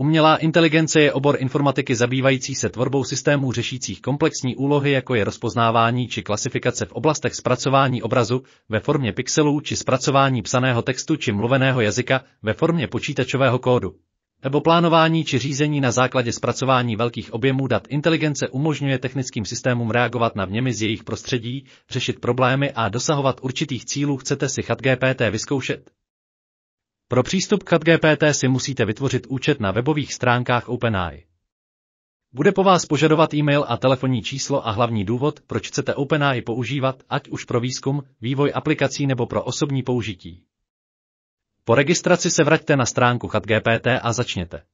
Umělá inteligence je obor informatiky zabývající se tvorbou systémů řešících komplexní úlohy, jako je rozpoznávání či klasifikace v oblastech zpracování obrazu ve formě pixelů či zpracování psaného textu či mluveného jazyka ve formě počítačového kódu. Nebo plánování či řízení na základě zpracování velkých objemů dat inteligence umožňuje technickým systémům reagovat na vněmi z jejich prostředí, řešit problémy a dosahovat určitých cílů. Chcete si chat GPT vyzkoušet? Pro přístup k ChatGPT si musíte vytvořit účet na webových stránkách OpenAI. Bude po vás požadovat e-mail a telefonní číslo a hlavní důvod, proč chcete OpenAI používat, ať už pro výzkum, vývoj aplikací nebo pro osobní použití. Po registraci se vraťte na stránku ChatGPT a začněte.